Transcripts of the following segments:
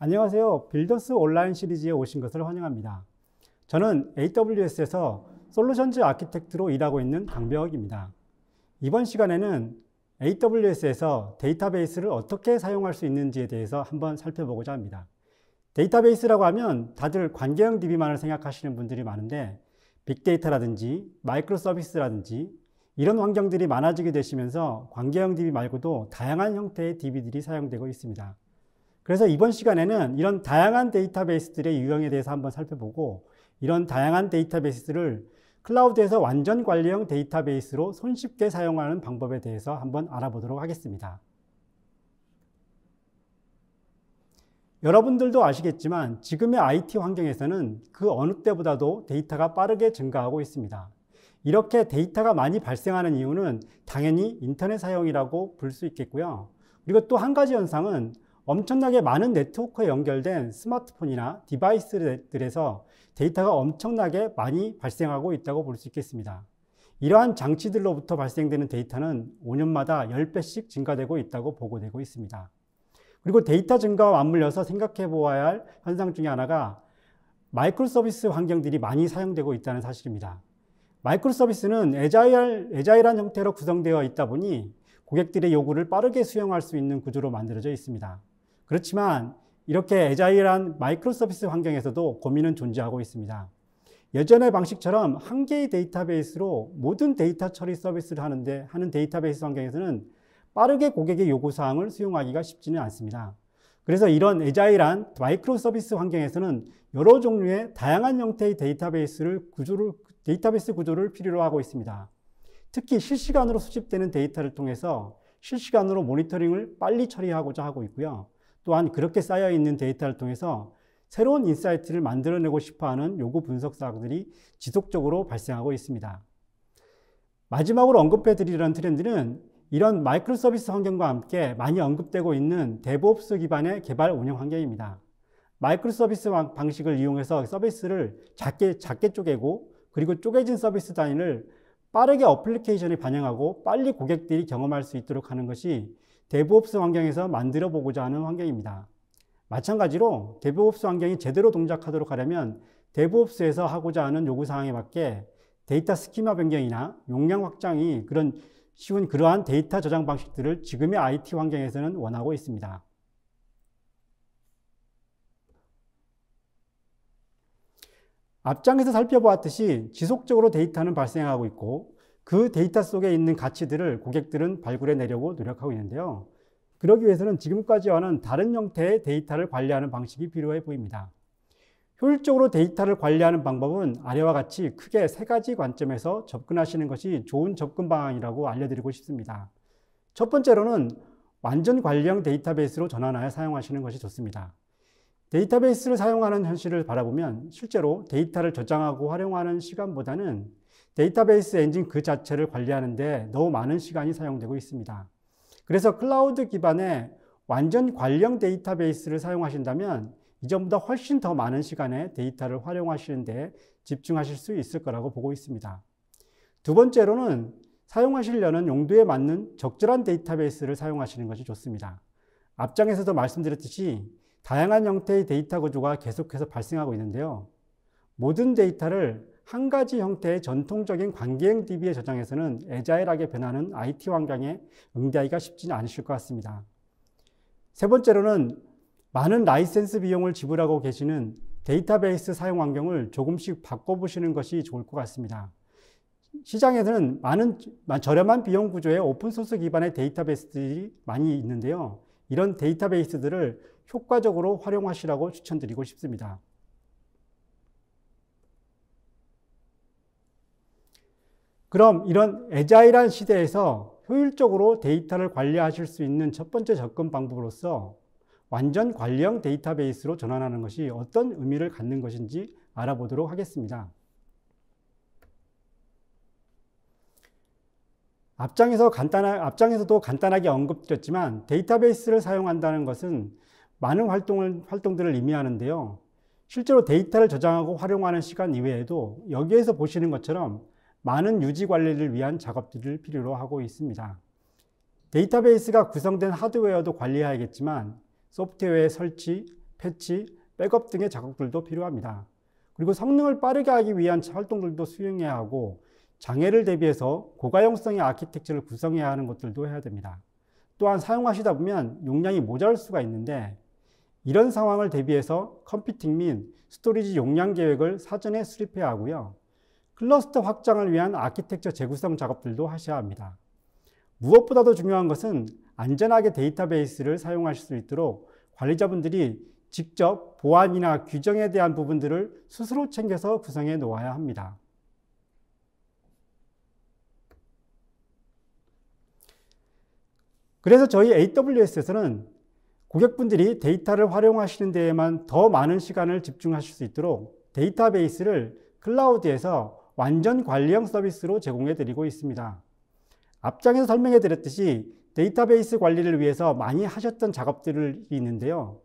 안녕하세요. 빌더스 온라인 시리즈에 오신 것을 환영합니다. 저는 AWS에서 솔루션즈 아키텍트로 일하고 있는 강병욱입니다 이번 시간에는 AWS에서 데이터베이스를 어떻게 사용할 수 있는지에 대해서 한번 살펴보고자 합니다. 데이터베이스라고 하면 다들 관계형 DB만을 생각하시는 분들이 많은데 빅데이터라든지 마이크로 서비스라든지 이런 환경들이 많아지게 되시면서 관계형 DB 말고도 다양한 형태의 DB들이 사용되고 있습니다. 그래서 이번 시간에는 이런 다양한 데이터베이스들의 유형에 대해서 한번 살펴보고 이런 다양한 데이터베이스를 클라우드에서 완전 관리형 데이터베이스로 손쉽게 사용하는 방법에 대해서 한번 알아보도록 하겠습니다. 여러분들도 아시겠지만 지금의 IT 환경에서는 그 어느 때보다도 데이터가 빠르게 증가하고 있습니다. 이렇게 데이터가 많이 발생하는 이유는 당연히 인터넷 사용이라고 볼 수 있겠고요. 그리고 또 한 가지 현상은 엄청나게 많은 네트워크에 연결된 스마트폰이나 디바이스들에서 데이터가 엄청나게 많이 발생하고 있다고 볼 수 있겠습니다. 이러한 장치들로부터 발생되는 데이터는 5년마다 10배씩 증가되고 있다고 보고되고 있습니다. 그리고 데이터 증가와 맞물려서 생각해 보아야 할 현상 중의 하나가 마이크로 서비스 환경들이 많이 사용되고 있다는 사실입니다. 마이크로 서비스는 에자일, 에자일한 형태로 구성되어 있다 보니 고객들의 요구를 빠르게 수용할 수 있는 구조로 만들어져 있습니다. 그렇지만 이렇게 애자일한 마이크로 서비스 환경에서도 고민은 존재하고 있습니다. 예전의 방식처럼 한 개의 데이터베이스로 모든 데이터 처리 서비스를 하는데 하는 데이터베이스 환경에서는 빠르게 고객의 요구 사항을 수용하기가 쉽지는 않습니다. 그래서 이런 애자일한 마이크로 서비스 환경에서는 여러 종류의 다양한 형태의 데이터베이스를 구조를 데이터베이스 구조를 필요로 하고 있습니다. 특히 실시간으로 수집되는 데이터를 통해서 실시간으로 모니터링을 빨리 처리하고자 하고 있고요. 또한 그렇게 쌓여 있는 데이터를 통해서 새로운 인사이트를 만들어내고 싶어하는 요구 분석 사항들이 지속적으로 발생하고 있습니다. 마지막으로 언급해드리려는 트렌드는 이런 마이크로 서비스 환경과 함께 많이 언급되고 있는 데브옵스 기반의 개발 운영 환경입니다. 마이크로 서비스 방식을 이용해서 서비스를 작게, 작게 쪼개고 그리고 쪼개진 서비스 단위를 빠르게 어플리케이션에 반영하고 빨리 고객들이 경험할 수 있도록 하는 것이 대부업소 환경에서 만들어 보고자 하는 환경입니다. 마찬가지로 대부업소 환경이 제대로 동작하도록 하려면 대부업소에서 하고자 하는 요구 사항에 맞게 데이터 스키마 변경이나 용량 확장이 그런 쉬운 그러한 데이터 저장 방식들을 지금의 IT 환경에서는 원하고 있습니다. 앞장에서 살펴보았듯이 지속적으로 데이터는 발생하고 있고 그 데이터 속에 있는 가치들을 고객들은 발굴해 내려고 노력하고 있는데요. 그러기 위해서는 지금까지와는 다른 형태의 데이터를 관리하는 방식이 필요해 보입니다. 효율적으로 데이터를 관리하는 방법은 아래와 같이 크게 세 가지 관점에서 접근하시는 것이 좋은 접근 방향이라고 알려드리고 싶습니다. 첫 번째로는 완전 관리형 데이터베이스로 전환하여 사용하시는 것이 좋습니다. 데이터베이스를 사용하는 현실을 바라보면 실제로 데이터를 저장하고 활용하는 시간보다는 데이터베이스 엔진 그 자체를 관리하는데 너무 많은 시간이 사용되고 있습니다. 그래서 클라우드 기반의 완전 관령 데이터베이스를 사용하신다면 이전보다 훨씬 더 많은 시간에 데이터를 활용하시는데 집중하실 수 있을 거라고 보고 있습니다. 두 번째로는 사용하시려는 용도에 맞는 적절한 데이터베이스를 사용하시는 것이 좋습니다. 앞장에서도 말씀드렸듯이 다양한 형태의 데이터 구조가 계속해서 발생하고 있는데요. 모든 데이터를 한 가지 형태의 전통적인 관계형 DB의 저장에서는 애자일하게 변하는 IT 환경에 응대하기가 쉽지는 않으실 것 같습니다. 세 번째로는 많은 라이센스 비용을 지불하고 계시는 데이터베이스 사용 환경을 조금씩 바꿔보시는 것이 좋을 것 같습니다. 시장에서는 많은 저렴한 비용 구조의 오픈소스 기반의 데이터베이스들이 많이 있는데요. 이런 데이터베이스들을 효과적으로 활용하시라고 추천드리고 싶습니다. 그럼 이런 애자일한 시대에서 효율적으로 데이터를 관리하실 수 있는 첫 번째 접근 방법으로서 완전 관리형 데이터베이스로 전환하는 것이 어떤 의미를 갖는 것인지 알아보도록 하겠습니다. 앞장에서 간단하, 앞장에서도 간단하게 언급드렸지만 데이터베이스를 사용한다는 것은 많은 활동을, 활동들을 의미하는데요. 실제로 데이터를 저장하고 활용하는 시간 이외에도 여기에서 보시는 것처럼 많은 유지 관리를 위한 작업들을 필요로 하고 있습니다. 데이터베이스가 구성된 하드웨어도 관리해야겠지만 소프트웨어의 설치, 패치, 백업 등의 작업들도 필요합니다. 그리고 성능을 빠르게 하기 위한 활동들도 수행해야 하고 장애를 대비해서 고가용성의 아키텍처를 구성해야 하는 것들도 해야 됩니다. 또한 사용하시다 보면 용량이 모자랄 수가 있는데 이런 상황을 대비해서 컴퓨팅 및 스토리지 용량 계획을 사전에 수립해야 하고요. 클러스터 확장을 위한 아키텍처 재구성 작업들도 하셔야 합니다. 무엇보다도 중요한 것은 안전하게 데이터베이스를 사용하실 수 있도록 관리자분들이 직접 보안이나 규정에 대한 부분들을 스스로 챙겨서 구성해 놓아야 합니다. 그래서 저희 AWS에서는 고객분들이 데이터를 활용하시는 데에만 더 많은 시간을 집중하실 수 있도록 데이터베이스를 클라우드에서 완전 관리형 서비스로 제공해 드리고 있습니다. 앞장에서 설명해 드렸듯이 데이터베이스 관리를 위해서 많이 하셨던 작업들이 있는데요.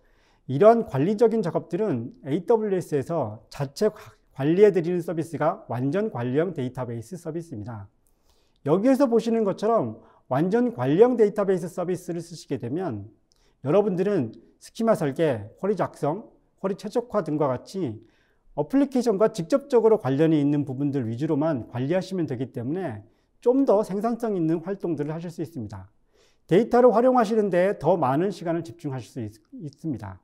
이러한 관리적인 작업들은 AWS에서 자체 관리해 드리는 서비스가 완전 관리형 데이터베이스 서비스입니다. 여기에서 보시는 것처럼 완전 관리형 데이터베이스 서비스를 쓰시게 되면 여러분들은 스키마 설계, 쿼리 작성, 쿼리 최적화 등과 같이 어플리케이션과 직접적으로 관련이 있는 부분들 위주로만 관리하시면 되기 때문에 좀 더 생산성 있는 활동들을 하실 수 있습니다. 데이터를 활용하시는데 더 많은 시간을 집중하실 수 있, 있습니다.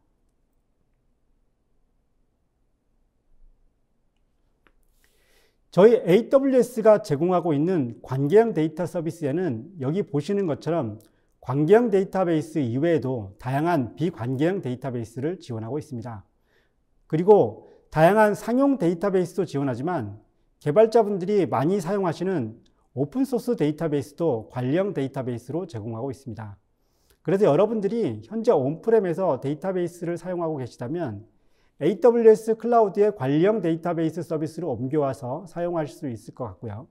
저희 AWS가 제공하고 있는 관계형 데이터 서비스에는 여기 보시는 것처럼 관계형 데이터베이스 이외에도 다양한 비관계형 데이터베이스를 지원하고 있습니다. 그리고 다양한 상용 데이터베이스도 지원하지만 개발자분들이 많이 사용하시는 오픈소스 데이터베이스도 관리형 데이터베이스로 제공하고 있습니다. 그래서 여러분들이 현재 온프렘에서 데이터베이스를 사용하고 계시다면 AWS 클라우드의 관리형 데이터베이스 서비스를 옮겨와서 사용할수 있을 것 같고요.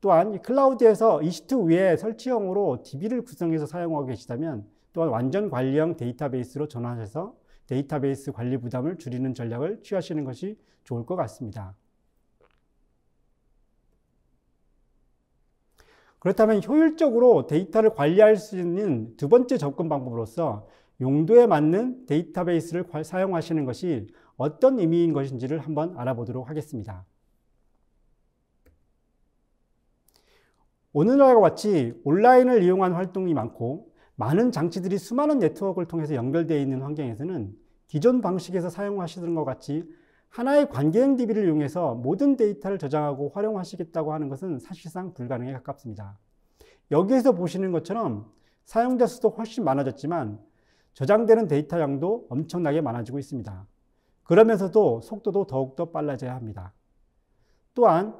또한 클라우드에서 이시트 위에 설치형으로 DB를 구성해서 사용하고 계시다면 또한 완전 관리형 데이터베이스로 전환해서 데이터베이스 관리 부담을 줄이는 전략을 취하시는 것이 좋을 것 같습니다. 그렇다면 효율적으로 데이터를 관리할 수 있는 두 번째 접근 방법으로서 용도에 맞는 데이터베이스를 사용하시는 것이 어떤 의미인 것인지를 한번 알아보도록 하겠습니다. 오늘날과 같이 온라인을 이용한 활동이 많고 많은 장치들이 수많은 네트워크를 통해서 연결되어 있는 환경에서는 기존 방식에서 사용하시던것 같이 하나의 관계형 DB를 이용해서 모든 데이터를 저장하고 활용하시겠다고 하는 것은 사실상 불가능에 가깝습니다. 여기에서 보시는 것처럼 사용자 수도 훨씬 많아졌지만 저장되는 데이터 양도 엄청나게 많아지고 있습니다. 그러면서도 속도도 더욱더 빨라져야 합니다. 또한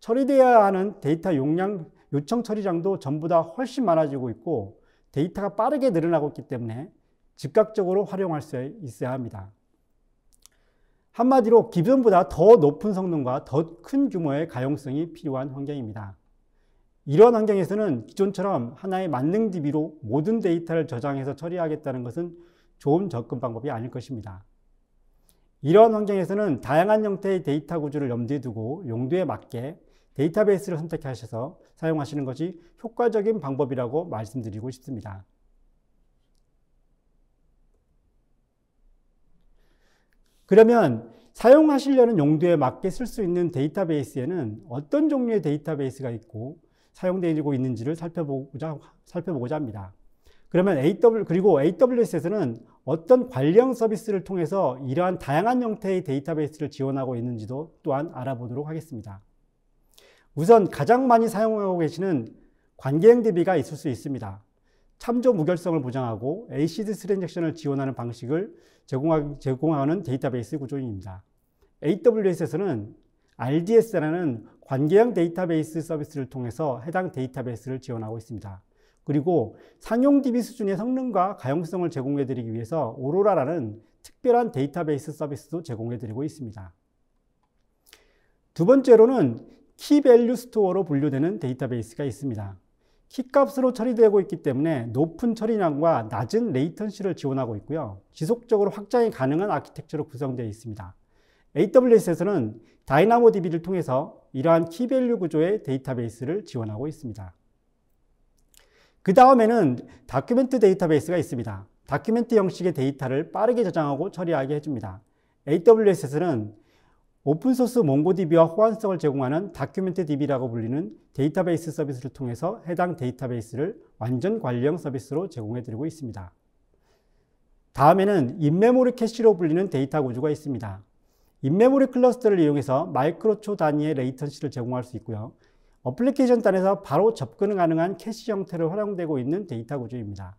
처리되어야 하는 데이터 용량 요청 처리장도 전부 다 훨씬 많아지고 있고 데이터가 빠르게 늘어나고 있기 때문에 즉각적으로 활용할 수 있어야 합니다. 한마디로 기존보다 더 높은 성능과 더 큰 규모의 가용성이 필요한 환경입니다. 이러한 환경에서는 기존처럼 하나의 만능 DB로 모든 데이터를 저장해서 처리하겠다는 것은 좋은 접근 방법이 아닐 것입니다. 이러한 환경에서는 다양한 형태의 데이터 구조를 염두에 두고 용도에 맞게 데이터베이스를 선택하셔서 사용하시는 것이 효과적인 방법이라고 말씀드리고 싶습니다. 그러면 사용하시려는 용도에 맞게 쓸 수 있는 데이터베이스에는 어떤 종류의 데이터베이스가 있고 사용되고 있는지를 살펴보고자, 살펴보고자 합니다. 그러면 AW, 그리고 AWS에서는 어떤 관련 서비스를 통해서 이러한 다양한 형태의 데이터베이스를 지원하고 있는지도 또한 알아보도록 하겠습니다. 우선 가장 많이 사용하고 계시는 관계형 DB가 있을 수 있습니다. 참조 무결성을 보장하고 ACD 트랜잭션을 지원하는 방식을 제공하는 데이터베이스 구조입니다. AWS에서는 RDS라는 관계형 데이터베이스 서비스를 통해서 해당 데이터베이스를 지원하고 있습니다. 그리고 상용 DB 수준의 성능과 가용성을 제공해드리기 위해서 오로라라는 특별한 데이터베이스 서비스도 제공해드리고 있습니다. 두 번째로는 키밸류 스토어로 분류되는 데이터베이스가 있습니다. 키값으로 처리되고 있기 때문에 높은 처리량과 낮은 레이턴시를 지원하고 있고요. 지속적으로 확장이 가능한 아키텍처로 구성되어 있습니다. AWS에서는 DynamoDB를 통해서 이러한 키밸류 구조의 데이터베이스를 지원하고 있습니다. 그 다음에는 다큐멘트 데이터베이스가 있습니다. 다큐멘트 형식의 데이터를 빠르게 저장하고 처리하게 해줍니다. AWS에서는 오픈소스 몽고DB와 호환성을 제공하는 다큐멘트 DB라고 불리는 데이터베이스 서비스를 통해서 해당 데이터베이스를 완전 관리형 서비스로 제공해드리고 있습니다. 다음에는 인메모리 캐시로 불리는 데이터 구조가 있습니다. 인메모리 클러스터를 이용해서 마이크로초 단위의 레이턴시를 제공할 수 있고요. 어플리케이션 단에서 바로 접근 가능한 캐시 형태로 활용되고 있는 데이터 구조입니다.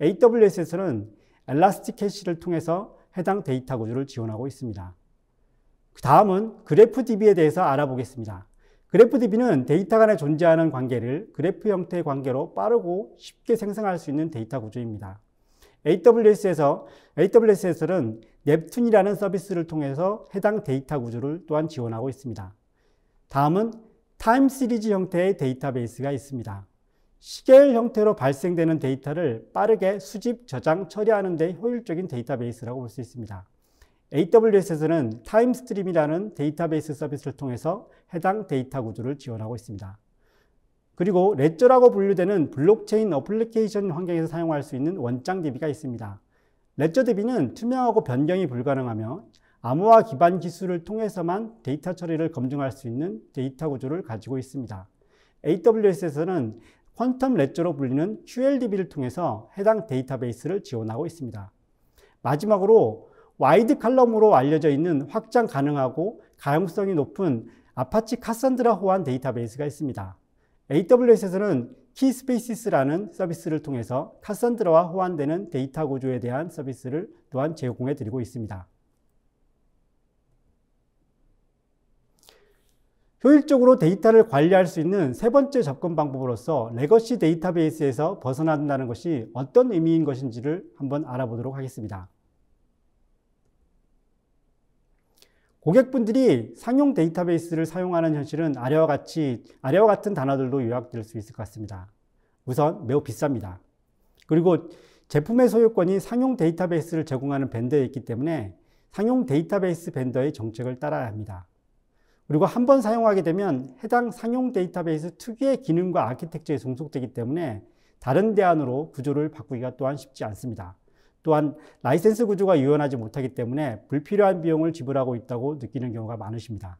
AWS에서는 엘라스틱 캐시를 통해서 해당 데이터 구조를 지원하고 있습니다. 다음은 그래프DB에 대해서 알아보겠습니다. 그래프DB는 데이터 간에 존재하는 관계를 그래프 형태의 관계로 빠르고 쉽게 생성할 수 있는 데이터 구조입니다. AWS에서, AWS에서는 넵툰이라는 서비스를 통해서 해당 데이터 구조를 또한 지원하고 있습니다. 다음은 타임 시리즈 형태의 데이터베이스가 있습니다. 시계열 형태로 발생되는 데이터를 빠르게 수집, 저장, 처리하는 데 효율적인 데이터베이스라고 볼 수 있습니다. AWS에서는 타임스트림이라는 데이터베이스 서비스를 통해서 해당 데이터 구조를 지원하고 있습니다. 그리고 레저라고 분류되는 블록체인 어플리케이션 환경에서 사용할 수 있는 원장 DB가 있습니다. 레저 DB는 투명하고 변경이 불가능하며 암호화 기반 기술을 통해서만 데이터 처리를 검증할 수 있는 데이터 구조를 가지고 있습니다. AWS에서는 퀀텀 레저로 불리는 QLDB를 통해서 해당 데이터베이스를 지원하고 있습니다. 마지막으로 와이드 칼럼으로 알려져 있는 확장 가능하고 가용성이 높은 아파치 카산드라 호환 데이터베이스가 있습니다. AWS에서는 키스페이시스라는 서비스를 통해서 카산드라와 호환되는 데이터 구조에 대한 서비스를 또한 제공해 드리고 있습니다. 효율적으로 데이터를 관리할 수 있는 세 번째 접근 방법으로서 레거시 데이터베이스에서 벗어난다는 것이 어떤 의미인 것인지를 한번 알아보도록 하겠습니다. 고객분들이 상용 데이터베이스를 사용하는 현실은 아래와 같이 아래와 같은 단어들로 요약될 수 있을 것 같습니다. 우선 매우 비쌉니다. 그리고 제품의 소유권이 상용 데이터베이스를 제공하는 밴더에 있기 때문에 상용 데이터베이스 밴더의 정책을 따라야 합니다. 그리고 한번 사용하게 되면 해당 상용 데이터베이스 특유의 기능과 아키텍처에 종속되기 때문에 다른 대안으로 구조를 바꾸기가 또한 쉽지 않습니다. 또한 라이센스 구조가 유연하지 못하기 때문에 불필요한 비용을 지불하고 있다고 느끼는 경우가 많으십니다.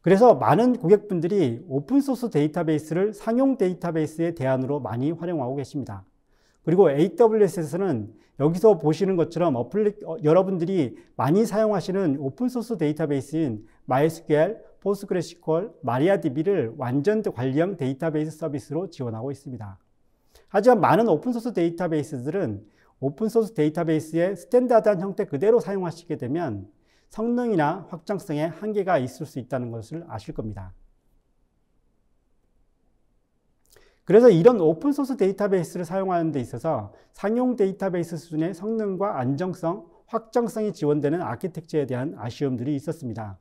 그래서 많은 고객분들이 오픈소스 데이터베이스를 상용 데이터베이스의 대안으로 많이 활용하고 계십니다. 그리고 AWS에서는 여기서 보시는 것처럼 어플리, 어, 여러분들이 많이 사용하시는 오픈소스 데이터베이스인 MySQL, PostgreSQL, MariaDB를 완전 관리형 데이터베이스 서비스로 지원하고 있습니다. 하지만 많은 오픈소스 데이터베이스들은 오픈소스 데이터베이스의 스탠다드한 형태 그대로 사용하시게 되면 성능이나 확장성에 한계가 있을 수 있다는 것을 아실 겁니다. 그래서 이런 오픈소스 데이터베이스를 사용하는 데 있어서 상용 데이터베이스 수준의 성능과 안정성, 확장성이 지원되는 아키텍처에 대한 아쉬움들이 있었습니다.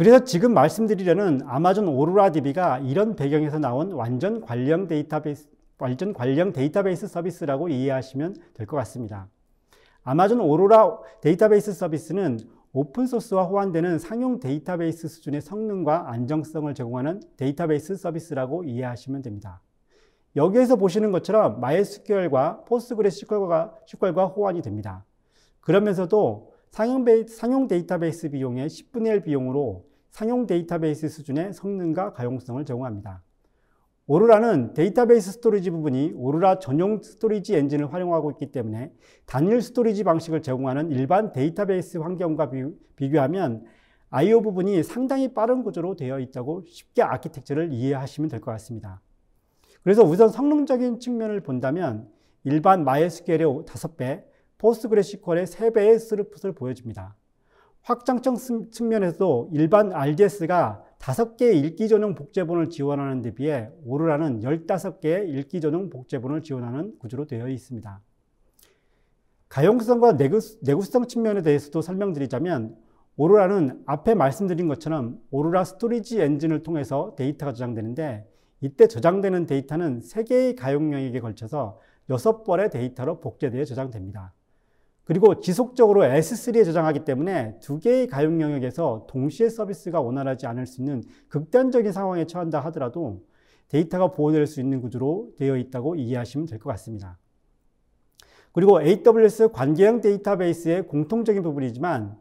그래서 지금 말씀드리려는 아마존 오로라 DB가 이런 배경에서 나온 완전 관련 데이터베이스, 완전 관령 데이터베이스 서비스라고 이해하시면 될 것 같습니다. 아마존 오로라 데이터베이스 서비스는 오픈소스와 호환되는 상용 데이터베이스 수준의 성능과 안정성을 제공하는 데이터베이스 서비스라고 이해하시면 됩니다. 여기에서 보시는 것처럼 MySQL과 PostgreSQL과 호환이 됩니다. 그러면서도 상용, 데이터베이스 비용의 10분의 1 비용으로 상용 데이터베이스 수준의 성능과 가용성을 제공합니다. 오로라는 데이터베이스 스토리지 부분이 오로라 전용 스토리지 엔진을 활용하고 있기 때문에 단일 스토리지 방식을 제공하는 일반 데이터베이스 환경과 비교하면 I.O. 부분이 상당히 빠른 구조로 되어 있다고 쉽게 아키텍처를 이해하시면 될 것 같습니다. 그래서 우선 성능적인 측면을 본다면 일반 마이스 q l 의 5배, 포스트그레시컬의 3배의 스루풋을 보여줍니다. 확장성 측면에서도 일반 RDS가 5개의 읽기 전용 복제본을 지원하는 데 비해 오르라는 15개의 읽기 전용 복제본을 지원하는 구조로 되어 있습니다. 가용성과 내구, 성 측면에 대해서도 설명드리자면 오로라는 앞에 말씀드린 것처럼 오로라 스토리지 엔진을 통해서 데이터가 저장되는데 이때 저장되는 데이터는 3개의 가용령에게 걸쳐서 6번의 데이터로 복제되어 저장됩니다. 그리고 지속적으로 S3에 저장하기 때문에 두 개의 가용 영역에서 동시에 서비스가 원활하지 않을 수 있는 극단적인 상황에 처한다 하더라도 데이터가 보호될 수 있는 구조로 되어 있다고 이해하시면 될 것 같습니다. 그리고 AWS 관계형 데이터베이스의 공통적인 부분이지만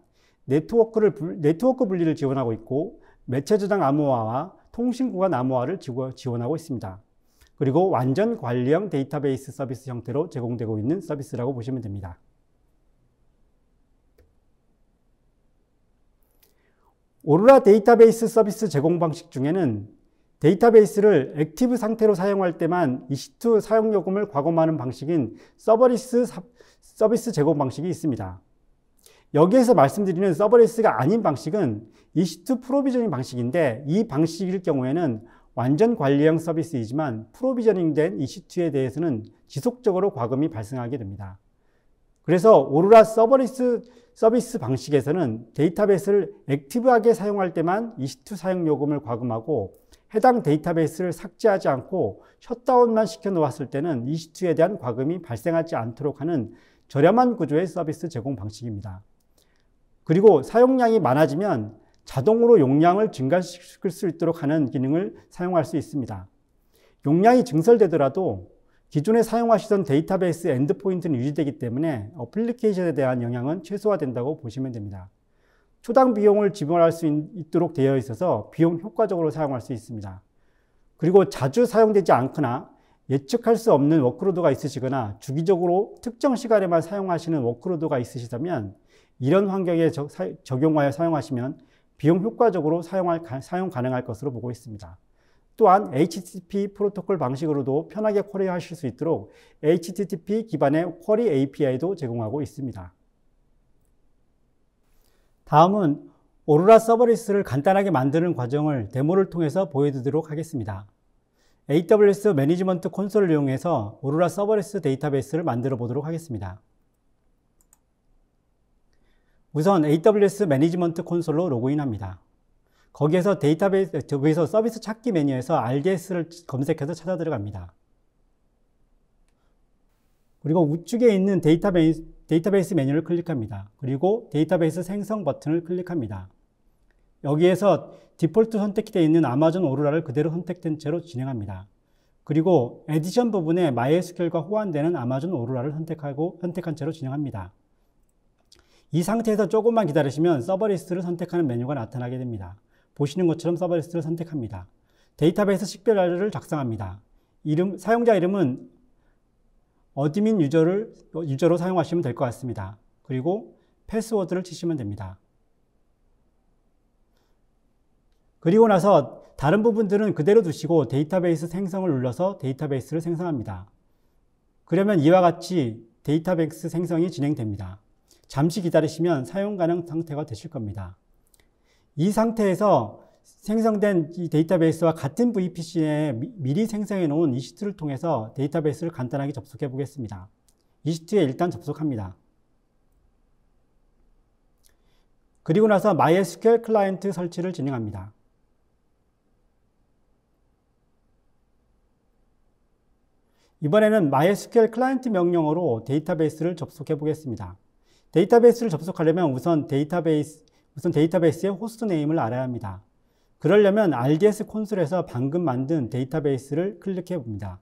네트워크를, 네트워크 분리를 지원하고 있고 매체 저장 암호화와 통신 구간 암호화를 지원하고 있습니다. 그리고 완전 관리형 데이터베이스 서비스 형태로 제공되고 있는 서비스라고 보시면 됩니다. 오로라 데이터베이스 서비스 제공 방식 중에는 데이터베이스를 액티브 상태로 사용할 때만 EC2 사용요금을 과금하는 방식인 서버리스 서비스 제공 방식이 있습니다. 여기에서 말씀드리는 서버리스가 아닌 방식은 EC2 프로비저닝 방식인데 이 방식일 경우에는 완전 관리형 서비스이지만 프로비저닝 된 EC2에 대해서는 지속적으로 과금이 발생하게 됩니다. 그래서 오로라 서버리스 서비스 방식에서는 데이터베이스를 액티브하게 사용할 때만 EC2 사용 요금을 과금하고 해당 데이터베이스를 삭제하지 않고 셧다운만 시켜 놓았을 때는 EC2에 대한 과금이 발생하지 않도록 하는 저렴한 구조의 서비스 제공 방식입니다. 그리고 사용량이 많아지면 자동으로 용량을 증가시킬 수 있도록 하는 기능을 사용할 수 있습니다. 용량이 증설되더라도 기존에 사용하시던 데이터베이스 엔드포인트는 유지되기 때문에 어플리케이션에 대한 영향은 최소화된다고 보시면 됩니다. 초당 비용을 지불할 수 있도록 되어 있어서 비용 효과적으로 사용할 수 있습니다. 그리고 자주 사용되지 않거나 예측할 수 없는 워크로드가 있으시거나 주기적으로 특정 시간에만 사용하시는 워크로드가 있으시다면 이런 환경에 적용하여 사용하시면 비용 효과적으로 사용할, 사용 가능할 것으로 보고 있습니다. 또한 HTTP 프로토콜 방식으로도 편하게 쿼리하실 수 있도록 HTTP 기반의 쿼리 API도 제공하고 있습니다. 다음은 오로라 서버리스를 간단하게 만드는 과정을 데모를 통해서 보여드리도록 하겠습니다. AWS 매니지먼트 콘솔을 이용해서 오로라 서버리스 데이터베이스를 만들어 보도록 하겠습니다. 우선 AWS 매니지먼트 콘솔로 로그인합니다. 거기에서 데이터베이스, 거기서 서비스 찾기 메뉴에서 RDS를 검색해서 찾아 들어갑니다. 그리고 우측에 있는 데이터베이스, 데이터베이스 메뉴를 클릭합니다. 그리고 데이터베이스 생성 버튼을 클릭합니다. 여기에서 디폴트 선택되어 있는 아마존 오로라를 그대로 선택된 채로 진행합니다. 그리고 에디션 부분에 MySQL과 호환되는 아마존 오로라를 선택하고 선택한 채로 진행합니다. 이 상태에서 조금만 기다리시면 서버 리스트를 선택하는 메뉴가 나타나게 됩니다. 보시는 것처럼 서버리스트를 선택합니다. 데이터베이스 식별화를 작성합니다. 이름, 사용자 이름은 어드민 유저를, 유저로 사용하시면 될 것 같습니다. 그리고 패스워드를 치시면 됩니다. 그리고 나서 다른 부분들은 그대로 두시고 데이터베이스 생성을 눌러서 데이터베이스를 생성합니다. 그러면 이와 같이 데이터베이스 생성이 진행됩니다. 잠시 기다리시면 사용 가능 상태가 되실 겁니다. 이 상태에서 생성된 이 데이터베이스와 같은 VPC에 미리 생성해 놓은 이시트를 통해서 데이터베이스를 간단하게 접속해 보겠습니다. 이시트에 일단 접속합니다. 그리고 나서 MySQL 클라이언트 설치를 진행합니다. 이번에는 MySQL 클라이언트 명령어로 데이터베이스를 접속해 보겠습니다. 데이터베이스를 접속하려면 우선 데이터베이스 우선 데이터베이스의 호스트 네임을 알아야 합니다. 그러려면 RDS 콘솔에서 방금 만든 데이터베이스를 클릭해 봅니다.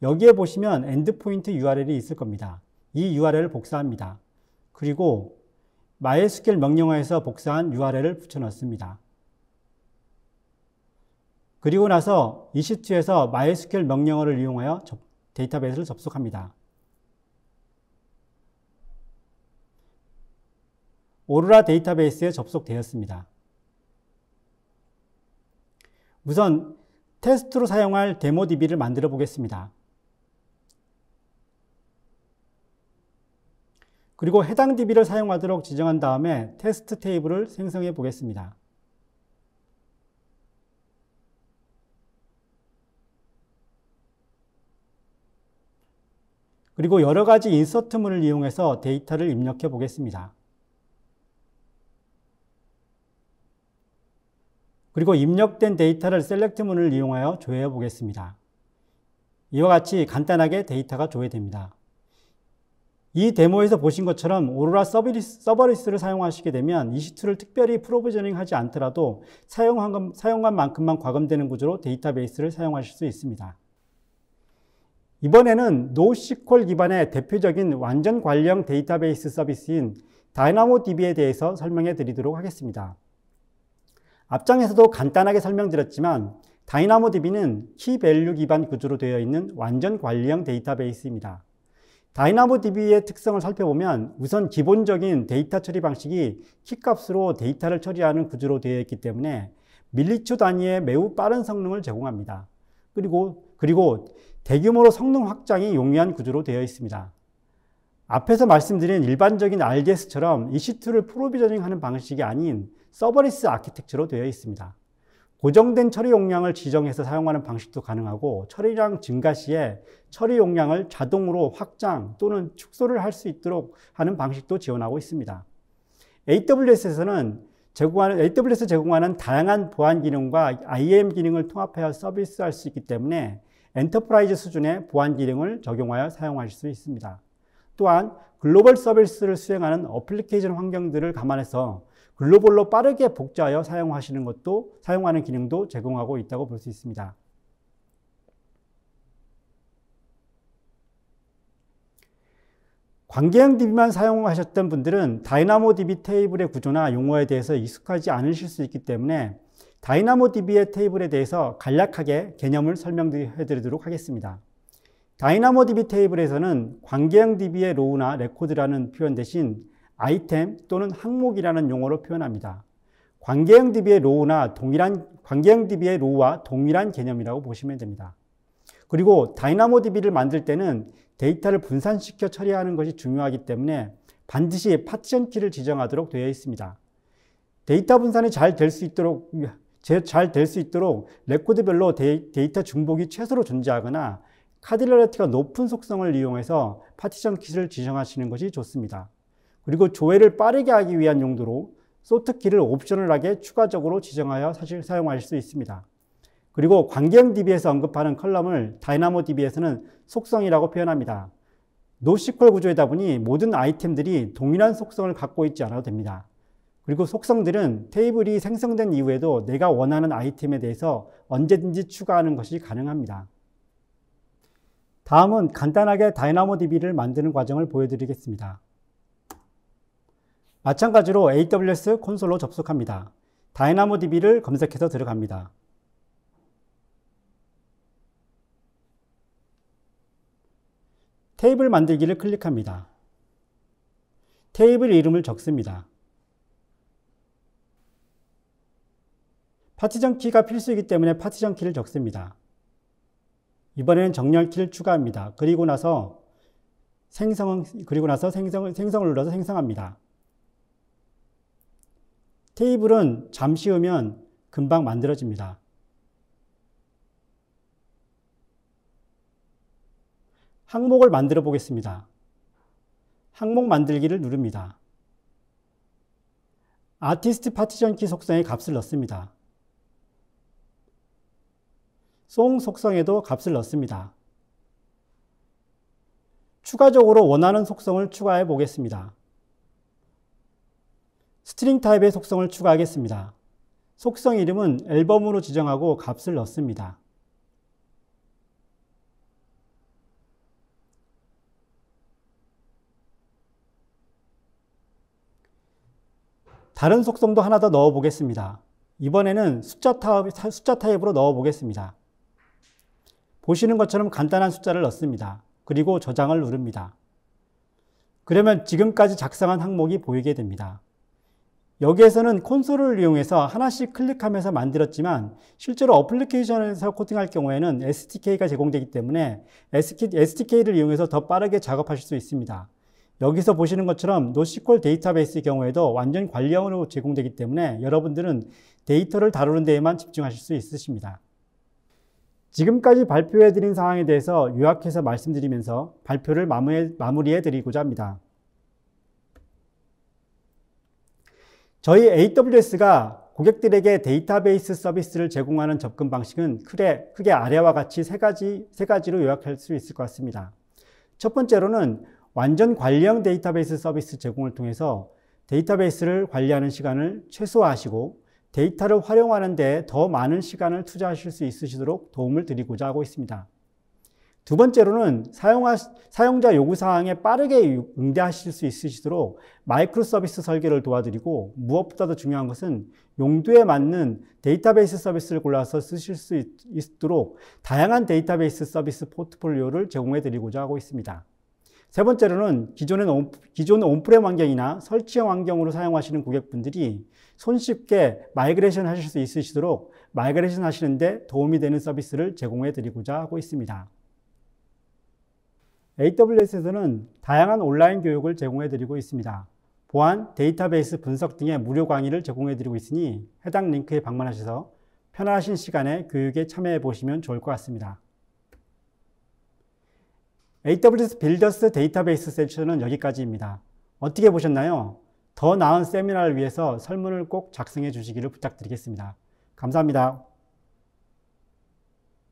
여기에 보시면 엔드포인트 URL이 있을 겁니다. 이 URL을 복사합니다. 그리고 MySQL 명령어에서 복사한 URL을 붙여넣습니다. 그리고 나서 이 시트에서 MySQL 명령어를 이용하여 데이터베이스를 접속합니다. 오로라 데이터베이스에 접속되었습니다. 우선 테스트로 사용할 데모DB를 만들어 보겠습니다. 그리고 해당 DB를 사용하도록 지정한 다음에 테스트 테이블을 생성해 보겠습니다. 그리고 여러 가지 인서트문을 이용해서 데이터를 입력해 보겠습니다. 그리고 입력된 데이터를 셀렉트문을 이용하여 조회해 보겠습니다. 이와 같이 간단하게 데이터가 조회됩니다. 이 데모에서 보신 것처럼 오로라 서비스, 서버리스를 사용하시게 되면 이 시트를 특별히 프로비저닝 하지 않더라도 사용한, 사용한 만큼만 과금되는 구조로 데이터베이스를 사용하실 수 있습니다. 이번에는 NoSQL 기반의 대표적인 완전 관리형 데이터베이스 서비스인 다이나모DB에 대해서 설명해 드리도록 하겠습니다. 앞장에서도 간단하게 설명드렸지만 다이나모DB는 키밸류 기반 구조로 되어 있는 완전 관리형 데이터베이스입니다. 다이나모DB의 특성을 살펴보면 우선 기본적인 데이터 처리 방식이 키값으로 데이터를 처리하는 구조로 되어 있기 때문에 밀리초 단위의 매우 빠른 성능을 제공합니다. 그리고 그리고 대규모로 성능 확장이 용이한 구조로 되어 있습니다. 앞에서 말씀드린 일반적인 RDS처럼 EC2를 프로비저닝하는 방식이 아닌 서버리스 아키텍처로 되어 있습니다. 고정된 처리 용량을 지정해서 사용하는 방식도 가능하고 처리량 증가 시에 처리 용량을 자동으로 확장 또는 축소를 할 수 있도록 하는 방식도 지원하고 있습니다. AWS에서는 제공하는, AWS 제공하는 다양한 보안 기능과 IAM 기능을 통합하여 서비스할 수 있기 때문에 엔터프라이즈 수준의 보안 기능을 적용하여 사용하실 수 있습니다. 또한 글로벌 서비스를 수행하는 어플리케이션 환경들을 감안해서 글로벌로 빠르게 복제하여 사용하시는 것도 사용하는 기능도 제공하고 있다고 볼 수 있습니다. 관계형 DB만 사용하셨던 분들은 다이나모 DB 테이블의 구조나 용어에 대해서 익숙하지 않으실 수 있기 때문에 다이나모 DB의 테이블에 대해서 간략하게 개념을 설명해 드리도록 하겠습니다. 다이나모 DB 테이블에서는 관계형 DB의 로우나 레코드라는 표현 대신 아이템 또는 항목이라는 용어로 표현합니다. 관계형 DB의 로우나 동일한 관계형 DB의 로우와 동일한 개념이라고 보시면 됩니다. 그리고 다이나모 DB를 만들 때는 데이터를 분산시켜 처리하는 것이 중요하기 때문에 반드시 파티션 키를 지정하도록 되어 있습니다. 데이터 분산이 잘 될 수 있도록 잘 될 수 있도록 레코드별로 데이터 중복이 최소로 존재하거나 카디널리티가 높은 속성을 이용해서 파티션 키를 지정하시는 것이 좋습니다. 그리고 조회를 빠르게 하기 위한 용도로 소트키를 옵션을하게 추가적으로 지정하여 사실 사용할수 있습니다. 그리고 관경DB에서 언급하는 컬럼을 다이나모DB에서는 속성이라고 표현합니다. 노시퀄 구조이다 보니 모든 아이템들이 동일한 속성을 갖고 있지 않아도 됩니다. 그리고 속성들은 테이블이 생성된 이후에도 내가 원하는 아이템에 대해서 언제든지 추가하는 것이 가능합니다. 다음은 간단하게 다이나모DB를 만드는 과정을 보여드리겠습니다. 마찬가지로 AWS 콘솔로 접속합니다. 다이나모DB를 검색해서 들어갑니다. 테이블 만들기를 클릭합니다. 테이블 이름을 적습니다. 파티션 키가 필수이기 때문에 파티션 키를 적습니다. 이번에는 정렬 키를 추가합니다. 그리고 나서 생성, 그리고 나서 생성, 생성을 눌러서 생성합니다. 테이블은 잠시 후면 금방 만들어집니다. 항목을 만들어 보겠습니다. 항목 만들기를 누릅니다. 아티스트 파티션 키 속성에 값을 넣습니다. 송 속성에도 값을 넣습니다. 추가적으로 원하는 속성을 추가해 보겠습니다. 스트링 타입의 속성을 추가하겠습니다. 속성 이름은 앨범으로 지정하고 값을 넣습니다. 다른 속성도 하나 더 넣어 보겠습니다. 이번에는 숫자, 타입, 숫자 타입으로 넣어 보겠습니다. 보시는 것처럼 간단한 숫자를 넣습니다. 그리고 저장을 누릅니다. 그러면 지금까지 작성한 항목이 보이게 됩니다. 여기에서는 콘솔을 이용해서 하나씩 클릭하면서 만들었지만 실제로 어플리케이션에서 코팅할 경우에는 SDK가 제공되기 때문에 SDK를 이용해서 더 빠르게 작업하실 수 있습니다. 여기서 보시는 것처럼 NoSQL 데이터베이스의 경우에도 완전 관리형으로 제공되기 때문에 여러분들은 데이터를 다루는 데에만 집중하실 수 있으십니다. 지금까지 발표해드린 사항에 대해서 요약해서 말씀드리면서 발표를 마무리해드리고자 합니다. 저희 AWS가 고객들에게 데이터베이스 서비스를 제공하는 접근 방식은 크게, 크게 아래와 같이 세 가지, 세 가지로 요약할 수 있을 것 같습니다. 첫 번째로는 완전 관리형 데이터베이스 서비스 제공을 통해서 데이터베이스를 관리하는 시간을 최소화하시고 데이터를 활용하는 데 더 많은 시간을 투자하실 수 있으시도록 도움을 드리고자 하고 있습니다. 두 번째로는 사용하, 사용자 요구사항에 빠르게 응대하실 수 있으시도록 마이크로 서비스 설계를 도와드리고 무엇보다도 중요한 것은 용도에 맞는 데이터베이스 서비스를 골라서 쓰실 수 있, 있도록 다양한 데이터베이스 서비스 포트폴리오를 제공해 드리고자 하고 있습니다. 세 번째로는 기존의 온, 기존 온프레 환경이나 설치형 환경으로 사용하시는 고객분들이 손쉽게 마이그레이션 하실 수 있으시도록 마이그레이션 하시는데 도움이 되는 서비스를 제공해 드리고자 하고 있습니다. AWS에서는 다양한 온라인 교육을 제공해드리고 있습니다. 보안, 데이터베이스 분석 등의 무료 강의를 제공해드리고 있으니 해당 링크에 방문하셔서 편하신 시간에 교육에 참여해 보시면 좋을 것 같습니다. AWS 빌더스 데이터베이스 세션은 여기까지입니다. 어떻게 보셨나요? 더 나은 세미나를 위해서 설문을 꼭 작성해 주시기를 부탁드리겠습니다. 감사합니다.